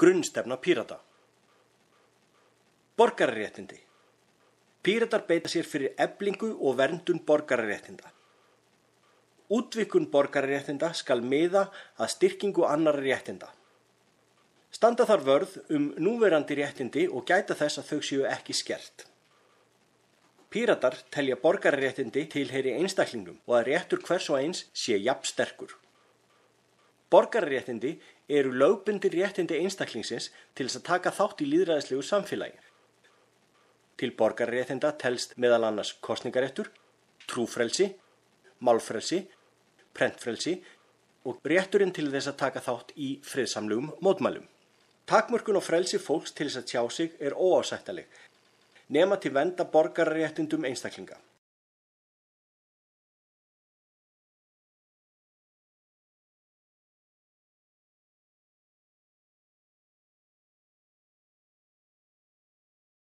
Grunnstefna pírata Borgarréttindi Píratar beita sér fyrir eblingu og verndun borgarréttinda. Útvikun borgarréttinda skal meða að styrkingu annar réttinda. Standa þar vörð um núverandi réttindi og gæta þess að þau séu ekki skert. Píratar telja borgarréttindi til heyri einstaklingum og að réttur hvers og eins sé jafnsterkur. Borgarréttindi eru lögbundir réttindi einstaklingsins til þess að taka þátt í líðræðislegu samfélagi. Til borgarréttinda telst meðal annars kostningaréttur, trúfrelsi, málfrelsi, prentfrelsi og rétturinn til þess að taka þátt í friðsamlegum mótmælum. Takmörkun og frelsi fólks til þess að tjá sig er óásættaleg, nema til venda borgarréttindum einstaklinga.